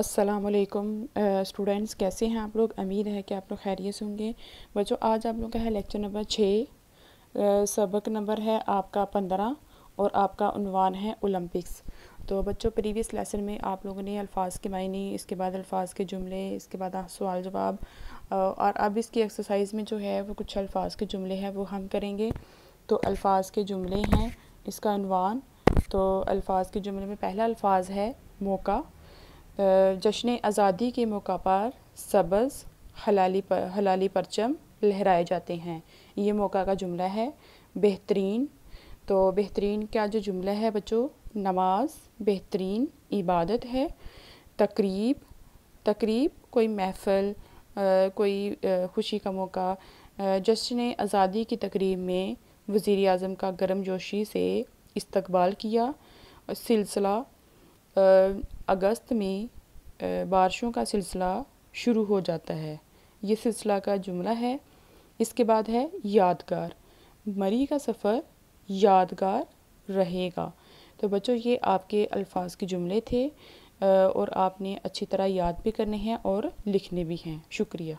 अस्सलाम स्टूडेंट्स कैसे हैं आप लोग उम्मीद है कि आप लोग खैरियत होंगे बच्चों आज आप लोग का है लेक्चर नंबर छः सबक नंबर है आपका पंद्रह और आपका उनवान है ओलंपिक्स तो बच्चों प्रीवियस लेसन में आप लोगों ने अल्फाज के मायने इसके बाद अल्फाज के जुमले इसके बाद सवाल जवाब और अब इसकी एक्सरसाइज में जो है वो कुछ अल्फाज के जुमले हैं वो हम करेंगे तो अल्फाज के जुमले हैं इसका अनवान तो अल्फाज के जुमले में पहला अल्फाज है मौका जश्न आज़ादी के मौका पर सब्ज़ हलाली पर हलाली परचम लहराए जाते हैं ये मौका का जुमला है बेहतरीन तो बेहतरीन का जो जुमला है बच्चों नमाज बेहतरीन इबादत है तकरीब तकरीब कोई महफल कोई खुशी का मौका जश्न आज़ादी की तकरीब में वज़ी अजम का गर्म जोशी से इस्तबाल किया सिलसिला अगस्त में बारिशों का सिलसिला शुरू हो जाता है ये सिलसिला का जुमला है इसके बाद है यादगार मरी का सफ़र यादगार रहेगा तो बच्चों ये आपके अल्फाज के जुमले थे और आपने अच्छी तरह याद भी करने हैं और लिखने भी हैं शुक्रिया